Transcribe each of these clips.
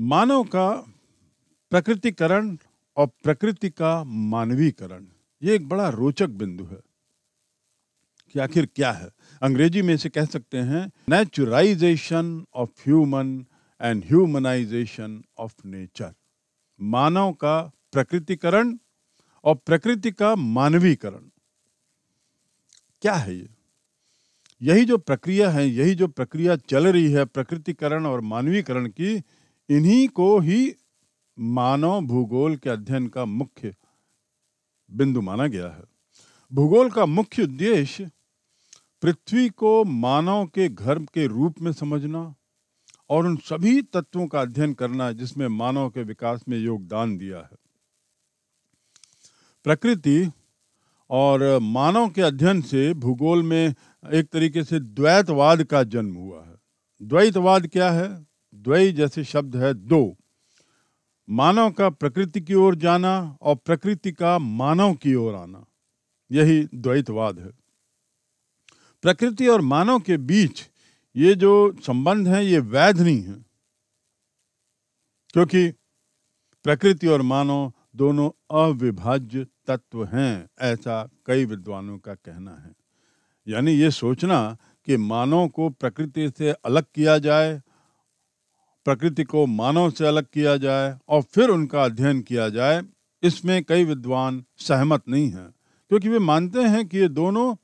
मानव का प्रकृतिकरण और प्रकृति का मानवीकरण ये एक बड़ा रोचक बिंदु है कि आखिर क्या है अंग्रेजी में इसे कह सकते हैं naturalization of human and humanization of nature मानव का प्रकृतिकरण और प्रकृति का मानवीकरण क्या है ये यही जो प्रक्रिया है यही जो प्रक्रिया चल रही है प्रकृतिकरण और मानवीकरण की इन्हीं को ही मानव भूगोल के अध्ययन का मुख्य बिंदु माना गया है भूगोल का मुख्य उद्देश्य पृथ्वी को मानव के घर के रूप में समझना और उन सभी तत्वों का अध्ययन करना जिसमें मानव के विकास में योगदान दिया है प्रकृति और मानव के अध्ययन से भूगोल में एक तरीके से द्वैतवाद का जन्म हुआ है द्वैतवाद क्या है द्वय जैसे शब्द है दो मानव का प्रकृति की ओर जाना और प्रकृति का मानव की ओर आना यही द्वैतवाद है प्रकृति और मानव के बीच ये जो संबंध है ये वैध नहीं है क्योंकि प्रकृति और मानव दोनों अविभाज्य तत्व हैं ऐसा कई विद्वानों का कहना है यानी ये सोचना कि मानव को प्रकृति से अलग किया जाए प्रकृति को मानव से अलग किया जाए और फिर उनका अध्ययन किया जाए इसमें कई विद्वान सहमत नहीं हैं क्योंकि वे मानते हैं कि ये दोनों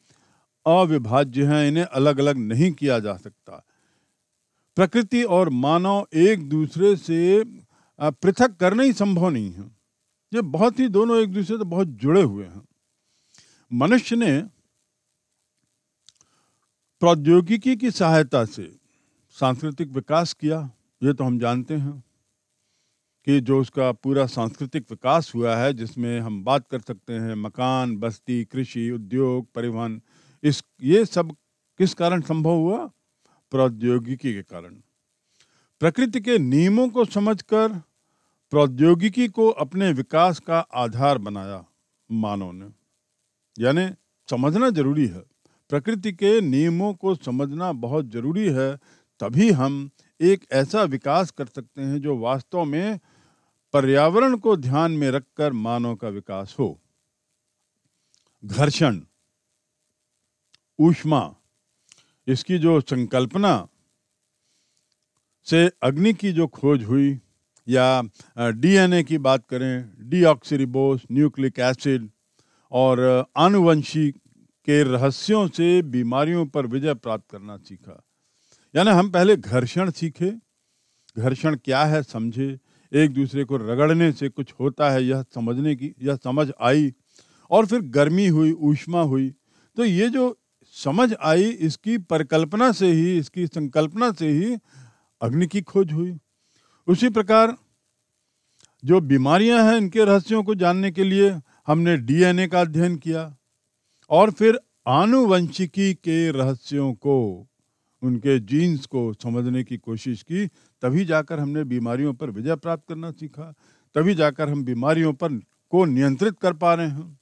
अविभाज्य हैं इन्हें अलग अलग नहीं किया जा सकता प्रकृति और मानव एक दूसरे से पृथक करना ही संभव नहीं है ये बहुत ही दोनों एक दूसरे से बहुत जुड़े हुए हैं मनुष्य ने प्रौद्योगिकी की सहायता से सांस्कृतिक विकास किया ये तो हम जानते हैं कि जो उसका पूरा सांस्कृतिक विकास हुआ है जिसमें हम बात कर सकते हैं मकान बस्ती कृषि उद्योग परिवहन इस ये सब किस कारण संभव हुआ प्रौद्योगिकी के कारण प्रकृति के नियमों को समझकर प्रौद्योगिकी को अपने विकास का आधार बनाया मानव ने यानी समझना जरूरी है प्रकृति के नियमों को समझना बहुत जरूरी है तभी हम एक ऐसा विकास कर सकते हैं जो वास्तव में पर्यावरण को ध्यान में रखकर मानव का विकास हो घर्षण ऊष्मा इसकी जो संकल्पना से अग्नि की जो खोज हुई या डीएनए की बात करें डीऑक्सीरिबोस न्यूक्लिक एसिड और आनुवंशी के रहस्यों से बीमारियों पर विजय प्राप्त करना सीखा यानी हम पहले घर्षण सीखे घर्षण क्या है समझे एक दूसरे को रगड़ने से कुछ होता है यह समझने की यह समझ आई और फिर गर्मी हुई ऊष्मा हुई तो ये जो समझ आई इसकी परिकल्पना से ही इसकी संकल्पना से ही अग्नि की खोज हुई उसी प्रकार जो बीमारियां हैं इनके रहस्यों को जानने के लिए हमने डीएनए का अध्ययन किया और फिर आनुवंशिकी के रहस्यों को उनके जीन्स को समझने की कोशिश की तभी जाकर हमने बीमारियों पर विजय प्राप्त करना सीखा तभी जाकर हम बीमारियों पर को नियंत्रित कर पा रहे हैं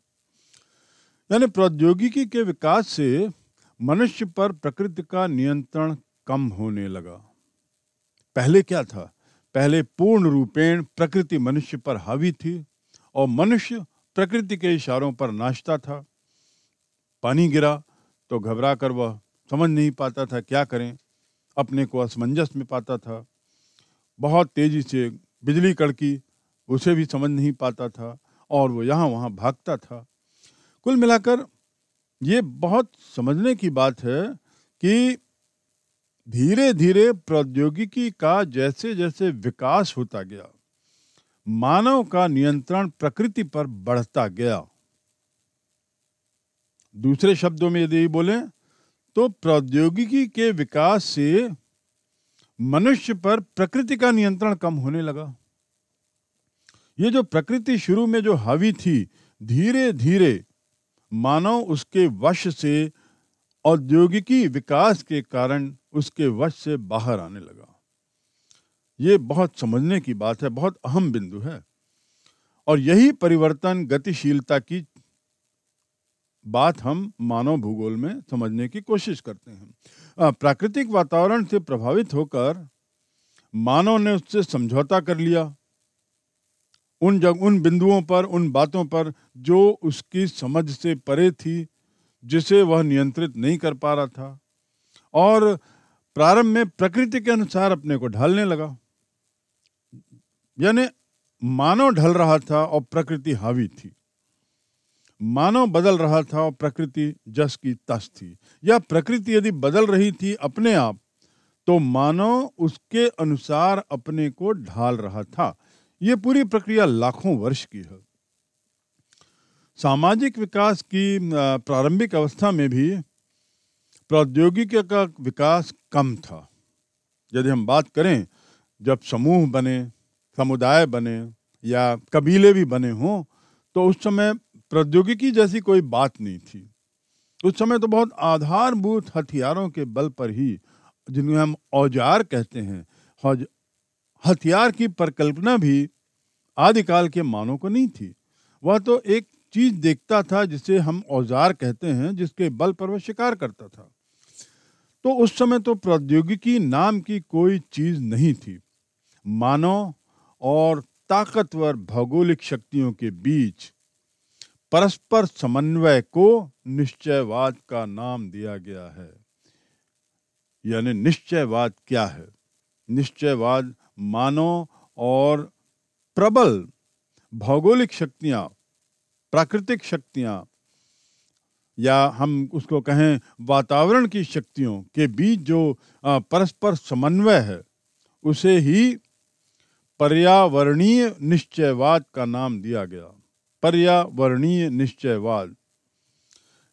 यानी प्रौद्योगिकी के विकास से मनुष्य पर प्रकृति का नियंत्रण कम होने लगा पहले क्या था पहले पूर्ण रूपेण प्रकृति मनुष्य पर हावी थी और मनुष्य प्रकृति के इशारों पर नाचता था पानी गिरा तो घबरा कर वह समझ नहीं पाता था क्या करें अपने को असमंजस में पाता था बहुत तेज़ी से बिजली कड़की उसे भी समझ नहीं पाता था और वो यहाँ वहाँ भागता था कुल मिलाकर ये बहुत समझने की बात है कि धीरे धीरे प्रौद्योगिकी का जैसे जैसे विकास होता गया मानव का नियंत्रण प्रकृति पर बढ़ता गया दूसरे शब्दों में यदि बोलें तो प्रौद्योगिकी के विकास से मनुष्य पर प्रकृति का नियंत्रण कम होने लगा ये जो प्रकृति शुरू में जो हावी थी धीरे धीरे मानव उसके वश से औद्योगिकी विकास के कारण उसके वश से बाहर आने लगा ये बहुत समझने की बात है बहुत अहम बिंदु है और यही परिवर्तन गतिशीलता की बात हम मानव भूगोल में समझने की कोशिश करते हैं प्राकृतिक वातावरण से प्रभावित होकर मानव ने उससे समझौता कर लिया उन जग उन बिंदुओं पर उन बातों पर जो उसकी समझ से परे थी जिसे वह नियंत्रित नहीं कर पा रहा था और प्रारंभ में प्रकृति के अनुसार अपने को ढालने लगा यानी मानव ढल रहा था और प्रकृति हावी थी मानव बदल रहा था और प्रकृति जस की तस थी या प्रकृति यदि बदल रही थी अपने आप तो मानव उसके अनुसार अपने को ढाल रहा था ये पूरी प्रक्रिया लाखों वर्ष की है सामाजिक विकास की प्रारंभिक अवस्था में भी प्रौद्योगिकी का विकास कम था यदि हम बात करें जब समूह बने समुदाय बने या कबीले भी बने हों तो उस समय प्रौद्योगिकी जैसी कोई बात नहीं थी उस समय तो बहुत आधारभूत हथियारों के बल पर ही जिन्हें हम औजार कहते हैं हथियार की परिकल्पना भी आदिकाल के मानों को नहीं थी वह तो एक चीज देखता था जिसे हम औजार कहते हैं जिसके बल पर वह शिकार करता था तो उस समय तो प्रौद्योगिकी नाम की कोई चीज नहीं थी मानव और ताकतवर भौगोलिक शक्तियों के बीच परस्पर समन्वय को निश्चयवाद का नाम दिया गया है यानी निश्चयवाद क्या है निश्चयवाद मानव और प्रबल भौगोलिक शक्तियाँ प्राकृतिक शक्तियाँ या हम उसको कहें वातावरण की शक्तियों के बीच जो परस्पर समन्वय है उसे ही पर्यावरणीय निश्चयवाद का नाम दिया गया पर्यावरणीय निश्चयवाद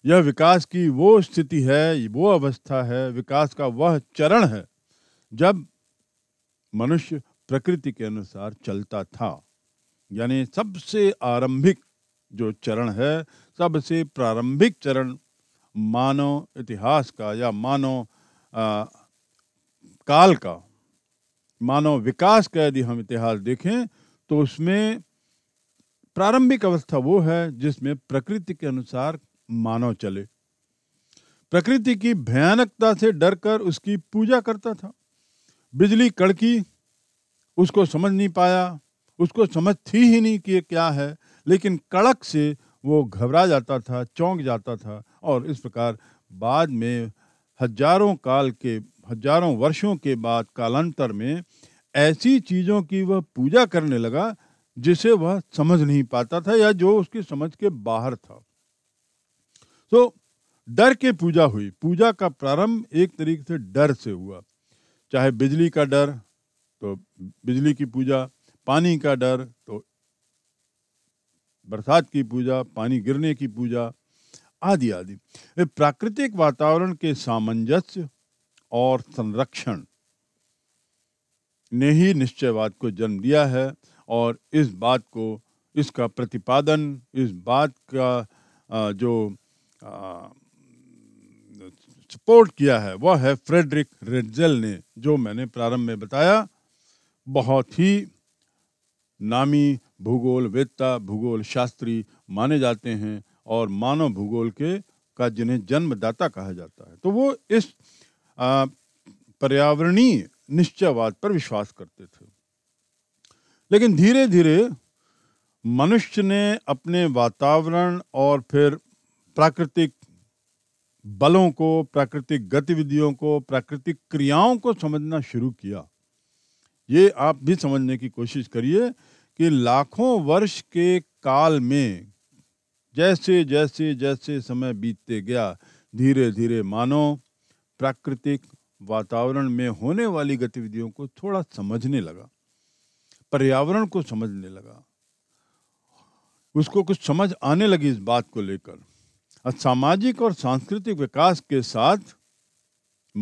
यह विकास की वो स्थिति है वो अवस्था है विकास का वह चरण है जब मनुष्य प्रकृति के अनुसार चलता था यानी सबसे आरंभिक जो चरण है सबसे प्रारंभिक चरण मानव इतिहास का या मानव काल का मानव विकास का यदि हम इतिहास देखें तो उसमें प्रारंभिक अवस्था वो है जिसमें प्रकृति के अनुसार मानव चले प्रकृति की भयानकता से डरकर उसकी पूजा करता था बिजली कड़की उसको समझ नहीं पाया उसको समझ थी ही नहीं कि क्या है लेकिन कड़क से वो घबरा जाता था चौंक जाता था और इस प्रकार बाद में हजारों काल के हजारों वर्षों के बाद कालांतर में ऐसी चीज़ों की वह पूजा करने लगा जिसे वह समझ नहीं पाता था या जो उसकी समझ के बाहर था तो डर के पूजा हुई पूजा का प्रारंभ एक तरीके से डर से हुआ चाहे बिजली का डर तो बिजली की पूजा पानी का डर तो बरसात की पूजा पानी गिरने की पूजा आदि आदि प्राकृतिक वातावरण के सामंजस्य और संरक्षण ने ही निश्चयवाद को जन्म दिया है और इस बात को इसका प्रतिपादन इस बात का जो सपोर्ट किया है वह है फ्रेडरिक रेडजल ने जो मैंने प्रारंभ में बताया बहुत ही नामी भूगोल वेत्ता भूगोल शास्त्री माने जाते हैं और मानव भूगोल के का जिन्हें जन्मदाता कहा जाता है तो वो इस पर्यावरणीय निश्चयवाद पर विश्वास करते थे लेकिन धीरे धीरे मनुष्य ने अपने वातावरण और फिर प्राकृतिक बलों को प्राकृतिक गतिविधियों को प्राकृतिक क्रियाओं को समझना शुरू किया ये आप भी समझने की कोशिश करिए कि लाखों वर्ष के काल में जैसे जैसे जैसे समय बीतते गया धीरे धीरे मानव प्राकृतिक वातावरण में होने वाली गतिविधियों को थोड़ा समझने लगा पर्यावरण को समझने लगा उसको कुछ समझ आने लगी इस बात को लेकर सामाजिक और सांस्कृतिक विकास के साथ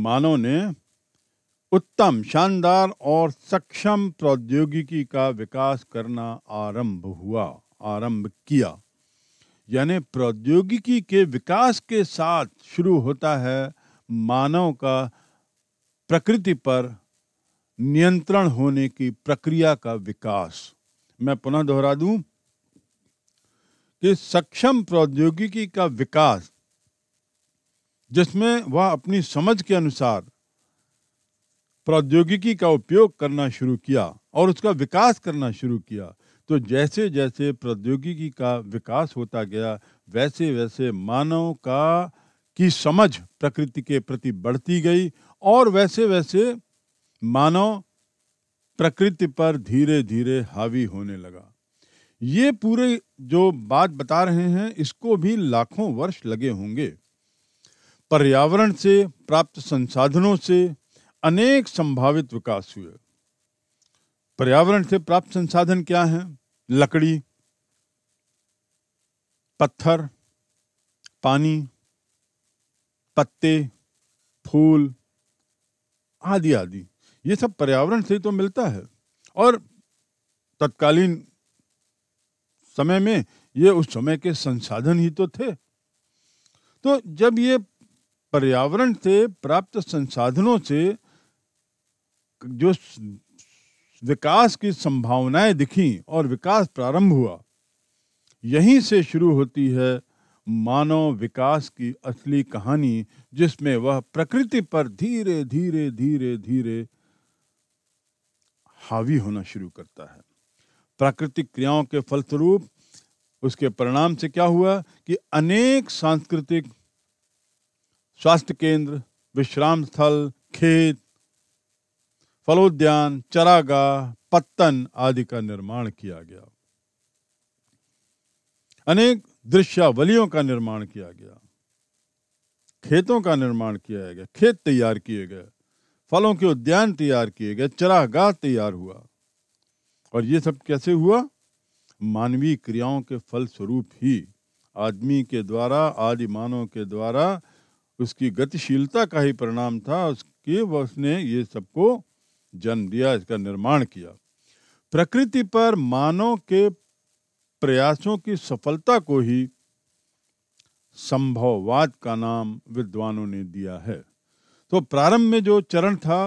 मानव ने उत्तम शानदार और सक्षम प्रौद्योगिकी का विकास करना आरंभ हुआ आरंभ किया यानी प्रौद्योगिकी के विकास के साथ शुरू होता है मानव का प्रकृति पर नियंत्रण होने की प्रक्रिया का विकास मैं पुनः दोहरा दूं कि सक्षम प्रौद्योगिकी का विकास जिसमें वह अपनी समझ के अनुसार प्रौद्योगिकी का उपयोग करना शुरू किया और उसका विकास करना शुरू किया तो जैसे जैसे प्रौद्योगिकी का विकास होता गया वैसे वैसे मानव का की समझ प्रकृति के प्रति बढ़ती गई और वैसे वैसे मानव प्रकृति पर धीरे धीरे हावी होने लगा ये पूरे जो बात बता रहे हैं इसको भी लाखों वर्ष लगे होंगे पर्यावरण से प्राप्त संसाधनों से अनेक संभावित विकास हुए पर्यावरण से प्राप्त संसाधन क्या हैं लकड़ी पत्थर पानी पत्ते फूल आदि आदि ये सब पर्यावरण से ही तो मिलता है और तत्कालीन समय में ये उस समय के संसाधन ही तो थे तो जब ये पर्यावरण से प्राप्त संसाधनों से जो विकास की संभावनाएं दिखी और विकास प्रारंभ हुआ यहीं से शुरू होती है मानव विकास की असली कहानी जिसमें वह प्रकृति पर धीरे धीरे धीरे धीरे हावी होना शुरू करता है प्राकृतिक क्रियाओं के फलस्वरूप उसके परिणाम से क्या हुआ कि अनेक सांस्कृतिक स्वास्थ्य केंद्र विश्राम स्थल खेत फलोद्यान चरागाह पत्तन आदि का निर्माण किया गया अनेक दृश्यावलियों का निर्माण किया गया खेतों का निर्माण किया गया खेत तैयार किए गए फलों के उद्यान तैयार किए गए चरागाह तैयार हुआ और ये सब कैसे हुआ मानवीय क्रियाओं के फल स्वरूप ही आदमी के द्वारा आदि मानव के द्वारा उसकी गतिशीलता का ही परिणाम था उसकी उसने ये सबको जन्म दिया इसका निर्माण किया प्रकृति पर मानव के प्रयासों की सफलता को ही संभववाद का नाम विद्वानों ने दिया है तो प्रारंभ में जो चरण था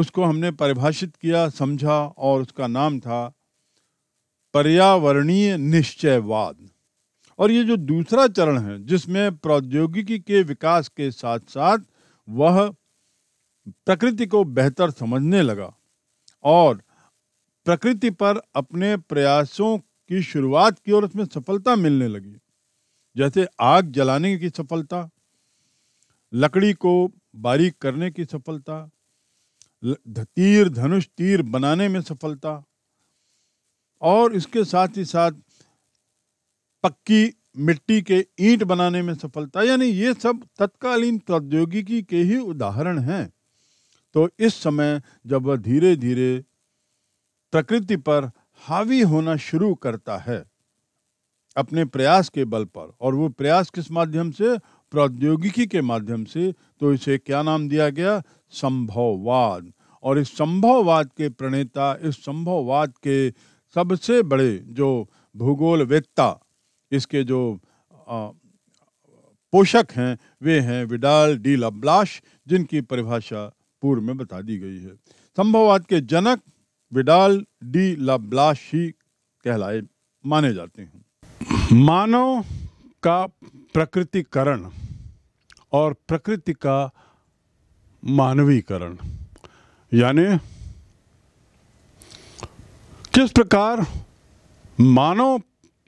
उसको हमने परिभाषित किया समझा और उसका नाम था पर्यावरणीय निश्चयवाद और ये जो दूसरा चरण है जिसमें प्रौद्योगिकी के विकास के साथ साथ वह प्रकृति को बेहतर समझने लगा और प्रकृति पर अपने प्रयासों की शुरुआत की और उसमें सफलता मिलने लगी जैसे आग जलाने की सफलता लकड़ी को बारीक करने की सफलता तीर धनुष तीर बनाने में सफलता और इसके साथ ही साथ पक्की मिट्टी के ईंट बनाने में सफलता यानी ये सब तत्कालीन प्रौद्योगिकी के ही उदाहरण हैं तो इस समय जब वह धीरे धीरे प्रकृति पर हावी होना शुरू करता है अपने प्रयास के बल पर और वो प्रयास किस माध्यम से प्रौद्योगिकी के माध्यम से तो इसे क्या नाम दिया गया संभववाद और इस संभववाद के प्रणेता इस संभववाद के सबसे बड़े जो भूगोलवेत्ता इसके जो आ, पोषक हैं वे हैं विडाल डी लब्लाश जिनकी परिभाषा पूर्व में बता दी गई है संभववाद के जनक विडाल डी लब्लाश ही कहलाए माने जाते हैं मानव का प्रकृतिकरण और प्रकृति का मानवीकरण यानी किस प्रकार मानव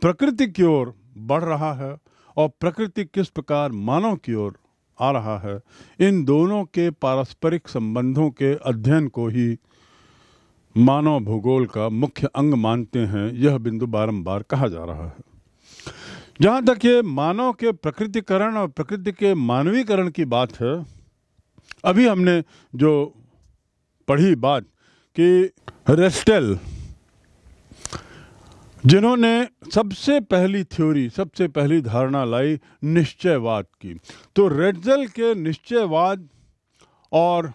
प्रकृति की ओर बढ़ रहा है और प्रकृति किस प्रकार मानव की ओर आ रहा है इन दोनों के पारस्परिक संबंधों के अध्ययन को ही मानव भूगोल का मुख्य अंग मानते हैं यह बिंदु बारंबार कहा जा रहा है जहाँ तक ये मानव के प्रकृतिकरण और प्रकृति के मानवीकरण की बात है अभी हमने जो पढ़ी बात कि रेस्टेल जिन्होंने सबसे पहली थ्योरी सबसे पहली धारणा लाई निश्चयवाद की तो रेडजल के निश्चयवाद और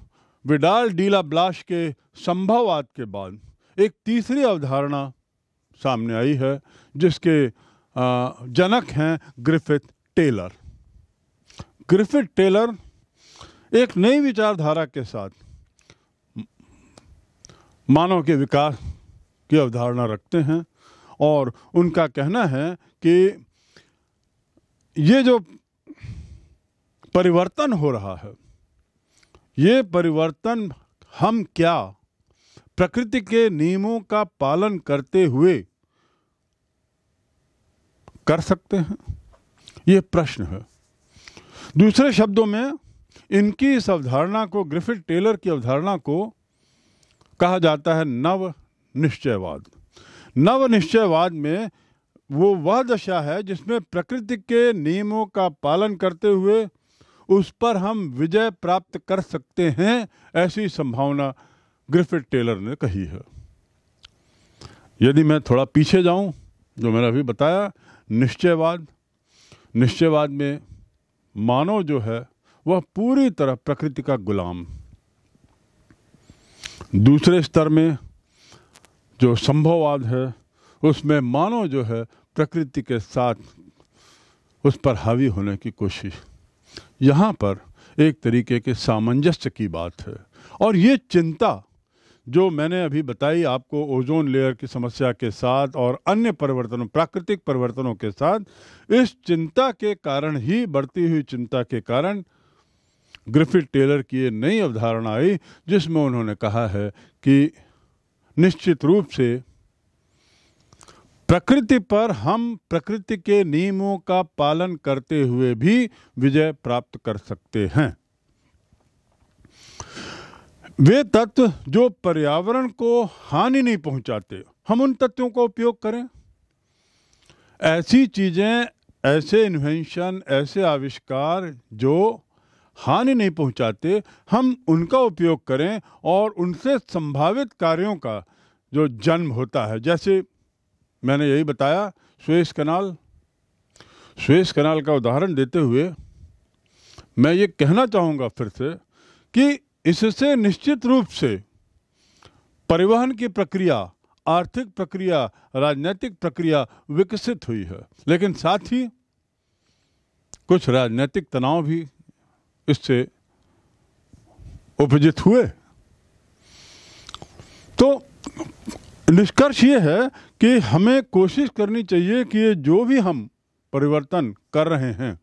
विडाल डीला ब्लाश के संभववाद के बाद एक तीसरी अवधारणा सामने आई है जिसके जनक हैं ग्रिफिथ टेलर ग्रिफिथ टेलर एक नई विचारधारा के साथ मानव के विकास की अवधारणा रखते हैं और उनका कहना है कि ये जो परिवर्तन हो रहा है ये परिवर्तन हम क्या प्रकृति के नियमों का पालन करते हुए कर सकते हैं ये प्रश्न है दूसरे शब्दों में इनकी इस अवधारणा को ग्रिफिथ टेलर की अवधारणा को कहा जाता है नव निश्चयवाद नव निश्चयवाद में वो वह दशा है जिसमें प्रकृति के नियमों का पालन करते हुए उस पर हम विजय प्राप्त कर सकते हैं ऐसी संभावना ग्रिफिथ टेलर ने कही है यदि मैं थोड़ा पीछे जाऊं जो मैंने अभी बताया निश्चयवाद निश्चयवाद में मानव जो है वह पूरी तरह प्रकृति का गुलाम दूसरे स्तर में जो संभववाद है उसमें मानव जो है प्रकृति के साथ उस पर हावी होने की कोशिश यहाँ पर एक तरीके के सामंजस्य की बात है और ये चिंता जो मैंने अभी बताई आपको ओजोन लेयर की समस्या के साथ और अन्य परिवर्तनों प्राकृतिक परिवर्तनों के साथ इस चिंता के कारण ही बढ़ती हुई चिंता के कारण ग्रिफिड टेलर की ये नई अवधारणा आई जिसमें उन्होंने कहा है कि निश्चित रूप से प्रकृति पर हम प्रकृति के नियमों का पालन करते हुए भी विजय प्राप्त कर सकते हैं वे तत्व जो पर्यावरण को हानि नहीं पहुंचाते हम उन तत्वों का उपयोग करें ऐसी चीज़ें ऐसे इन्वेंशन ऐसे आविष्कार जो हानि नहीं पहुंचाते हम उनका उपयोग करें और उनसे संभावित कार्यों का जो जन्म होता है जैसे मैंने यही बताया स्वेस कनाल स्वेस कनाल का उदाहरण देते हुए मैं ये कहना चाहूँगा फिर से कि इससे निश्चित रूप से परिवहन की प्रक्रिया आर्थिक प्रक्रिया राजनीतिक प्रक्रिया विकसित हुई है लेकिन साथ ही कुछ राजनीतिक तनाव भी इससे उपजित हुए तो निष्कर्ष ये है कि हमें कोशिश करनी चाहिए कि ये जो भी हम परिवर्तन कर रहे हैं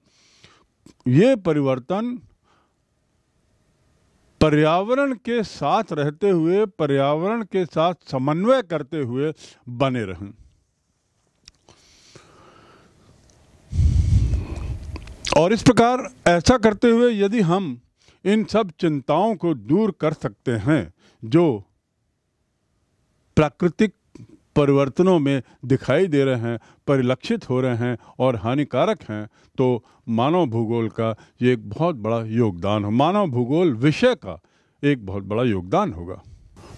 ये परिवर्तन पर्यावरण के साथ रहते हुए पर्यावरण के साथ समन्वय करते हुए बने रहें और इस प्रकार ऐसा करते हुए यदि हम इन सब चिंताओं को दूर कर सकते हैं जो प्राकृतिक परिवर्तनों में दिखाई दे रहे हैं परिलक्षित हो रहे हैं और हानिकारक हैं तो मानव भूगोल का ये एक बहुत बड़ा योगदान हो मानव भूगोल विषय का एक बहुत बड़ा योगदान होगा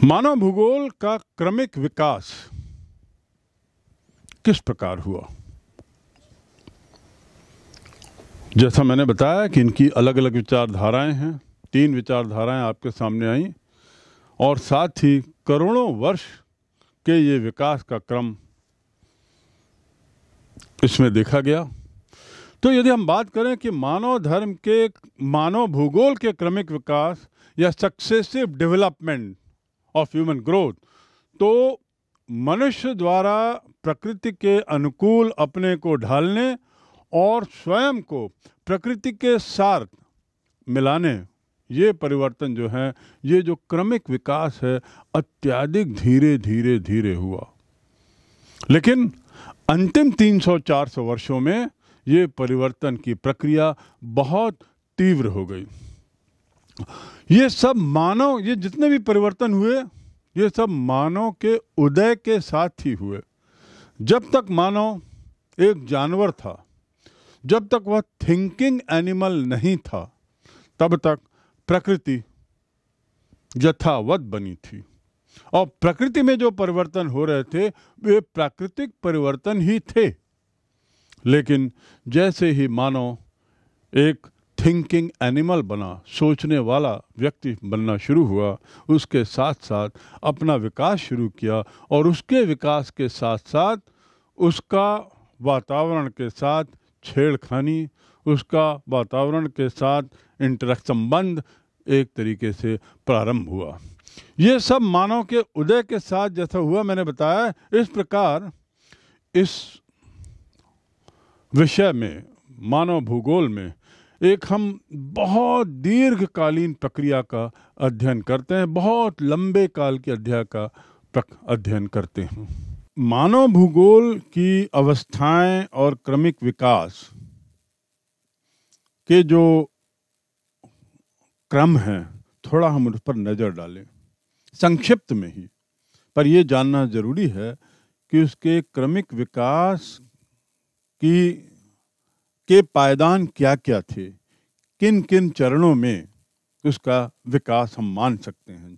मानव भूगोल का क्रमिक विकास किस प्रकार हुआ जैसा मैंने बताया कि इनकी अलग अलग विचारधाराएं हैं तीन विचारधाराएं आपके सामने आई और साथ ही करोड़ों वर्ष के ये विकास का क्रम इसमें देखा गया तो यदि हम बात करें कि मानव धर्म के मानव भूगोल के क्रमिक विकास या successive development of human growth तो मनुष्य द्वारा प्रकृति के अनुकूल अपने को ढालने और स्वयं को प्रकृति के साथ मिलाने ये परिवर्तन जो है ये जो क्रमिक विकास है अत्याधिक धीरे धीरे धीरे हुआ लेकिन अंतिम 300-400 वर्षों में ये परिवर्तन की प्रक्रिया बहुत तीव्र हो गई ये सब मानव ये जितने भी परिवर्तन हुए ये सब मानव के उदय के साथ ही हुए जब तक मानव एक जानवर था जब तक वह थिंकिंग एनिमल नहीं था तब तक प्रकृति यथावत बनी थी और प्रकृति में जो परिवर्तन हो रहे थे वे प्राकृतिक परिवर्तन ही थे लेकिन जैसे ही मानो एक थिंकिंग एनिमल बना सोचने वाला व्यक्ति बनना शुरू हुआ उसके साथ साथ अपना विकास शुरू किया और उसके विकास के साथ साथ उसका वातावरण के साथ छेड़खानी उसका वातावरण के साथ इंटरक्ट संबंध एक तरीके से प्रारंभ हुआ ये सब मानव के उदय के साथ जैसा हुआ मैंने बताया इस प्रकार इस विषय में मानव भूगोल में एक हम बहुत दीर्घकालीन प्रक्रिया का अध्ययन करते हैं बहुत लंबे काल के अध्याय का अध्ययन करते हैं मानव भूगोल की अवस्थाएं और क्रमिक विकास के जो क्रम है थोड़ा हम उस पर नज़र डालें संक्षिप्त में ही पर यह जानना जरूरी है कि उसके क्रमिक विकास की के पायदान क्या क्या थे किन किन चरणों में उसका विकास हम मान सकते हैं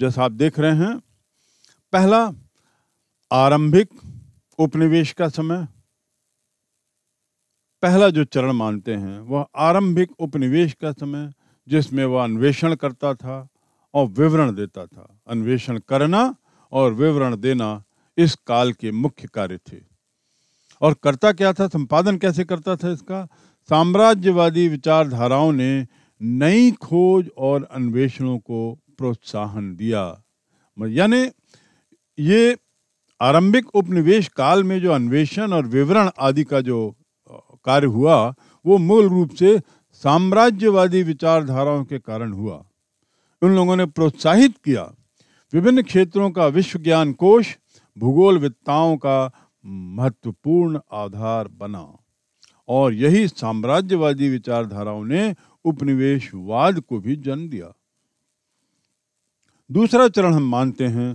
जैसा आप देख रहे हैं पहला आरंभिक उपनिवेश का समय पहला जो चरण मानते हैं वह आरंभिक उपनिवेश का समय जिसमें वह अन्वेषण करता था और विवरण देता था अन्वेषण करना और विवरण देना इस काल के मुख्य कार्य थे और करता क्या था संपादन कैसे करता था इसका साम्राज्यवादी विचारधाराओं ने नई खोज और अन्वेषणों को प्रोत्साहन दिया यानी ये आरंभिक उपनिवेश काल में जो अन्वेषण और विवरण आदि का जो कार्य हुआ वो मूल रूप से साम्राज्यवादी विचारधाराओं के कारण हुआ उन लोगों ने प्रोत्साहित किया विभिन्न क्षेत्रों का विश्व ज्ञान कोश वित्ताओं का महत्वपूर्ण आधार बना और यही साम्राज्यवादी विचारधाराओं ने उपनिवेशवाद को भी जन्म दिया दूसरा चरण हम मानते हैं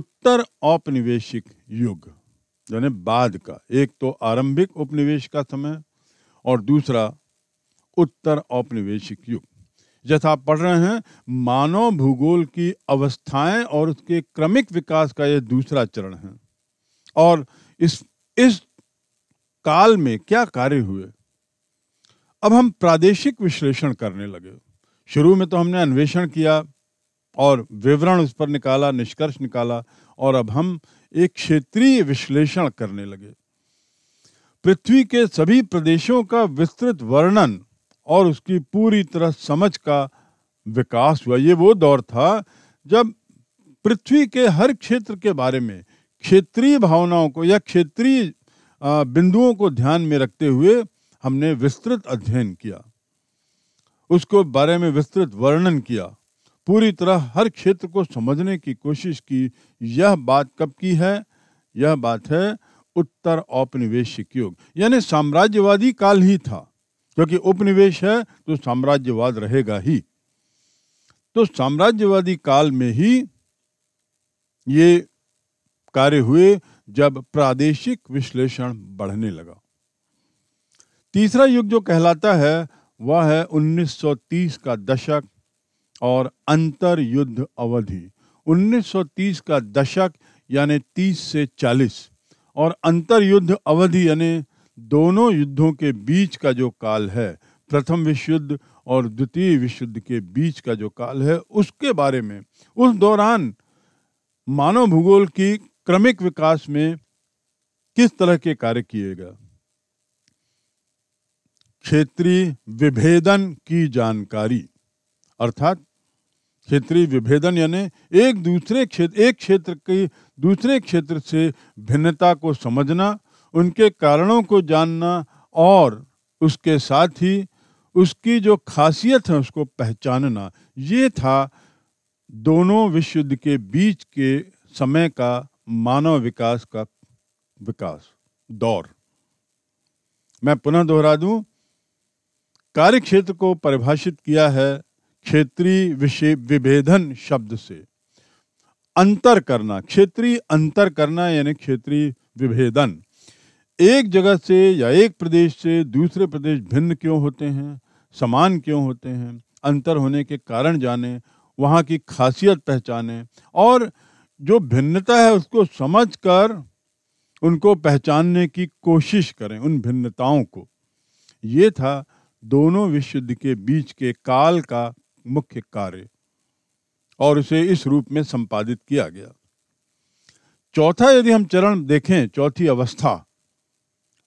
उत्तर औपनिवेशिक युग यानी बाद का एक तो आरंभिक उपनिवेश का समय और दूसरा उत्तर औपनिवेशिक युग जैसा आप पढ़ रहे हैं मानव भूगोल की अवस्थाएं और उसके क्रमिक विकास का यह दूसरा चरण है और इस इस काल में क्या कार्य हुए अब हम प्रादेशिक विश्लेषण करने लगे शुरू में तो हमने अन्वेषण किया और विवरण उस पर निकाला निष्कर्ष निकाला और अब हम एक क्षेत्रीय विश्लेषण करने लगे पृथ्वी के सभी प्रदेशों का विस्तृत वर्णन और उसकी पूरी तरह समझ का विकास हुआ ये वो दौर था जब पृथ्वी के हर क्षेत्र के बारे में क्षेत्रीय भावनाओं को या क्षेत्रीय बिंदुओं को ध्यान में रखते हुए हमने विस्तृत अध्ययन किया उसको बारे में विस्तृत वर्णन किया पूरी तरह हर क्षेत्र को समझने की कोशिश की यह बात कब की है यह बात है उत्तर औपनिवेशिक युग यानी साम्राज्यवादी काल ही था क्योंकि उपनिवेश है तो साम्राज्यवाद रहेगा ही तो साम्राज्यवादी काल में ही ये कार्य हुए जब प्रादेशिक विश्लेषण बढ़ने लगा तीसरा युग जो कहलाता है वह है 1930 का दशक और अंतर युद्ध अवधि 1930 का दशक यानी 30 से 40 और अंतर युद्ध अवधि यानी दोनों युद्धों के बीच का जो काल है प्रथम विश्व युद्ध और द्वितीय विश्व युद्ध के बीच का जो काल है उसके बारे में उस दौरान मानव भूगोल की क्रमिक विकास में किस तरह के कार्य किएगा क्षेत्रीय विभेदन की जानकारी अर्थात क्षेत्रीय विभेदन यानी एक दूसरे क्षेत्र एक क्षेत्र की दूसरे क्षेत्र से भिन्नता को समझना उनके कारणों को जानना और उसके साथ ही उसकी जो खासियत है उसको पहचानना ये था दोनों विश्व युद्ध के बीच के समय का मानव विकास का विकास दौर मैं पुनः दोहरा दूं कार्य क्षेत्र को परिभाषित किया है क्षेत्रीय विषय विभेदन शब्द से अंतर करना क्षेत्रीय अंतर करना यानी क्षेत्रीय विभेदन एक जगह से या एक प्रदेश से दूसरे प्रदेश भिन्न क्यों होते हैं समान क्यों होते हैं अंतर होने के कारण जाने वहाँ की खासियत पहचाने और जो भिन्नता है उसको समझकर उनको पहचानने की कोशिश करें उन भिन्नताओं को ये था दोनों विश्व के बीच के काल का मुख्य कार्य और उसे इस रूप में संपादित किया गया चौथा यदि हम चरण देखें चौथी अवस्था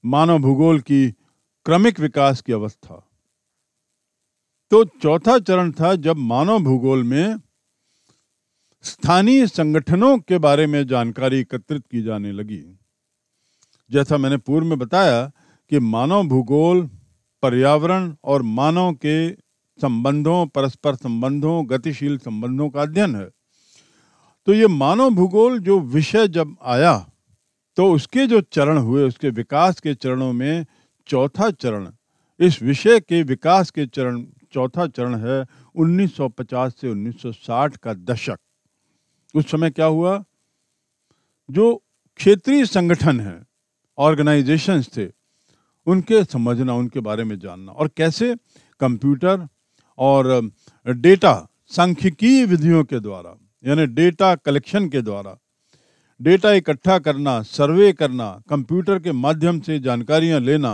मानव भूगोल की क्रमिक विकास की अवस्था तो चौथा चरण था जब मानव भूगोल में स्थानीय संगठनों के बारे में जानकारी एकत्रित की जाने लगी जैसा मैंने पूर्व में बताया कि मानव भूगोल पर्यावरण और मानव के संबंधों परस्पर संबंधों गतिशील संबंधों का अध्ययन है तो ये मानव भूगोल जो विषय जब आया तो उसके जो चरण हुए उसके विकास के चरणों में चौथा चरण इस विषय के विकास के चरण चौथा चरण है 1950 से 1960 का दशक उस समय क्या हुआ जो क्षेत्रीय संगठन है ऑर्गेनाइजेशंस थे उनके समझना उनके बारे में जानना और कैसे कंप्यूटर और डेटा सांख्यिकीय विधियों के द्वारा यानी डेटा कलेक्शन के द्वारा डेटा इकट्ठा करना सर्वे करना कंप्यूटर के माध्यम से जानकारियां लेना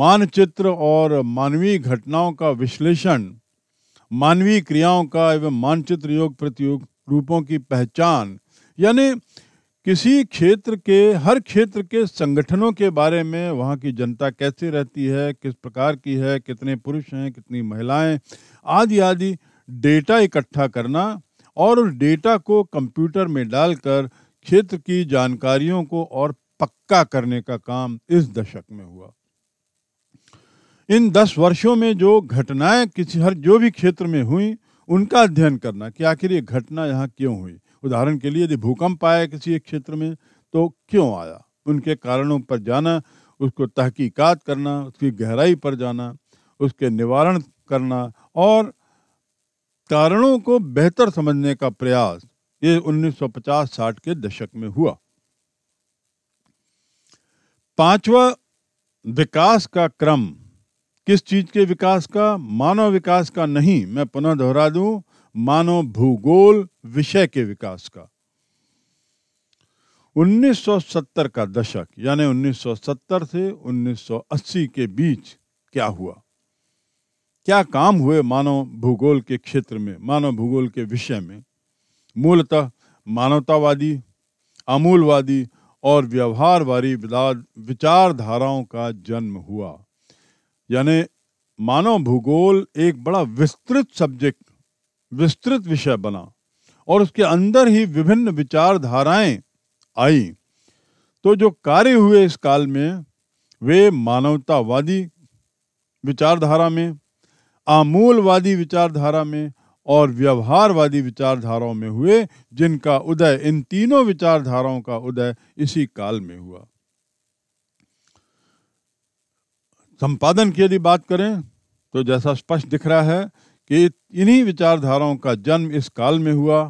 मानचित्र और मानवीय घटनाओं का विश्लेषण मानवीय क्रियाओं का एवं मानचित्र योग प्रतियोग रूपों की पहचान यानी किसी क्षेत्र के हर क्षेत्र के संगठनों के बारे में वहाँ की जनता कैसे रहती है किस प्रकार की है कितने पुरुष हैं कितनी महिलाएं आदि आदि डेटा इकट्ठा करना और उस डेटा को कंप्यूटर में डालकर क्षेत्र की जानकारियों को और पक्का करने का काम इस दशक में हुआ इन दस वर्षों में जो घटनाएं किसी हर जो भी क्षेत्र में हुई उनका अध्ययन करना कि आखिर ये घटना यहाँ क्यों हुई उदाहरण के लिए यदि भूकंप आया किसी एक क्षेत्र में तो क्यों आया उनके कारणों पर जाना उसको तहकीकात करना उसकी गहराई पर जाना उसके निवारण करना और कारणों को बेहतर समझने का प्रयास ये 1950-60 के दशक में हुआ पांचवा विकास का क्रम किस चीज के विकास का मानव विकास का नहीं मैं पुनः दोहरा दूं मानव भूगोल विषय के विकास का 1970 का दशक यानी 1970 से 1980 के बीच क्या हुआ क्या काम हुए मानव भूगोल के क्षेत्र में मानव भूगोल के विषय में मूलतः मानवतावादी अमूलवादी और व्यवहारवादी विचारधाराओं का जन्म हुआ यानी मानव भूगोल एक बड़ा विस्तृत सब्जेक्ट विस्तृत विषय बना और उसके अंदर ही विभिन्न विचारधाराएं आई तो जो कार्य हुए इस काल में वे मानवतावादी विचारधारा में आमूलवादी विचारधारा में और व्यवहारवादी विचारधाराओं में हुए जिनका उदय इन तीनों विचारधाराओं का उदय इसी काल में हुआ संपादन की यदि बात करें तो जैसा स्पष्ट दिख रहा है कि इन्हीं विचारधाराओं का जन्म इस काल में हुआ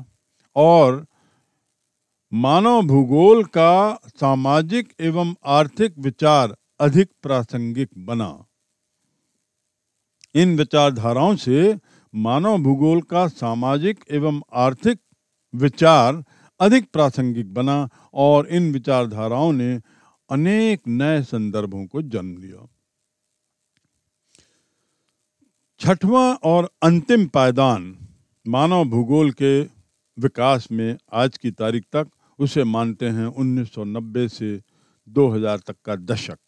और मानव भूगोल का सामाजिक एवं आर्थिक विचार अधिक प्रासंगिक बना इन विचारधाराओं से मानव भूगोल का सामाजिक एवं आर्थिक विचार अधिक प्रासंगिक बना और इन विचारधाराओं ने अनेक नए संदर्भों को जन्म दिया छठवां और अंतिम पायदान मानव भूगोल के विकास में आज की तारीख तक उसे मानते हैं 1990 से 2000 तक का दशक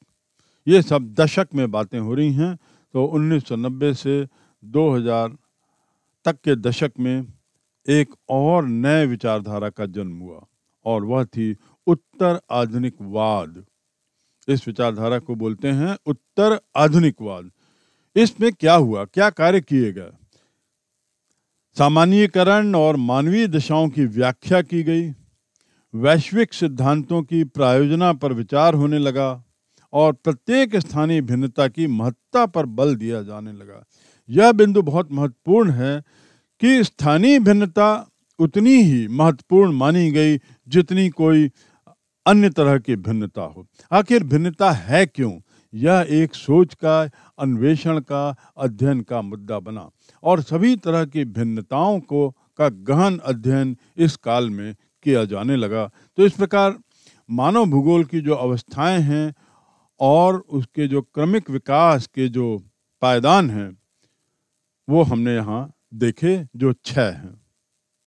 ये सब दशक में बातें हो रही हैं तो 1990 से 2000 तक के दशक में एक और नए विचारधारा का जन्म हुआ और वह थी उत्तर आधुनिकवाद इस विचारधारा को बोलते हैं उत्तर आधुनिकवाद इसमें क्या हुआ क्या कार्य किए गए सामान्यकरण और मानवीय दशाओं की व्याख्या की गई वैश्विक सिद्धांतों की प्रायोजना पर विचार होने लगा और प्रत्येक स्थानीय भिन्नता की महत्ता पर बल दिया जाने लगा यह बिंदु बहुत महत्वपूर्ण है कि स्थानीय भिन्नता उतनी ही महत्वपूर्ण मानी गई जितनी कोई अन्य तरह की भिन्नता हो आखिर भिन्नता है क्यों यह एक सोच का अन्वेषण का अध्ययन का मुद्दा बना और सभी तरह की भिन्नताओं को का गहन अध्ययन इस काल में किया जाने लगा तो इस प्रकार मानव भूगोल की जो अवस्थाएं हैं और उसके जो क्रमिक विकास के जो पायदान हैं वो हमने यहाँ देखे जो छह हैं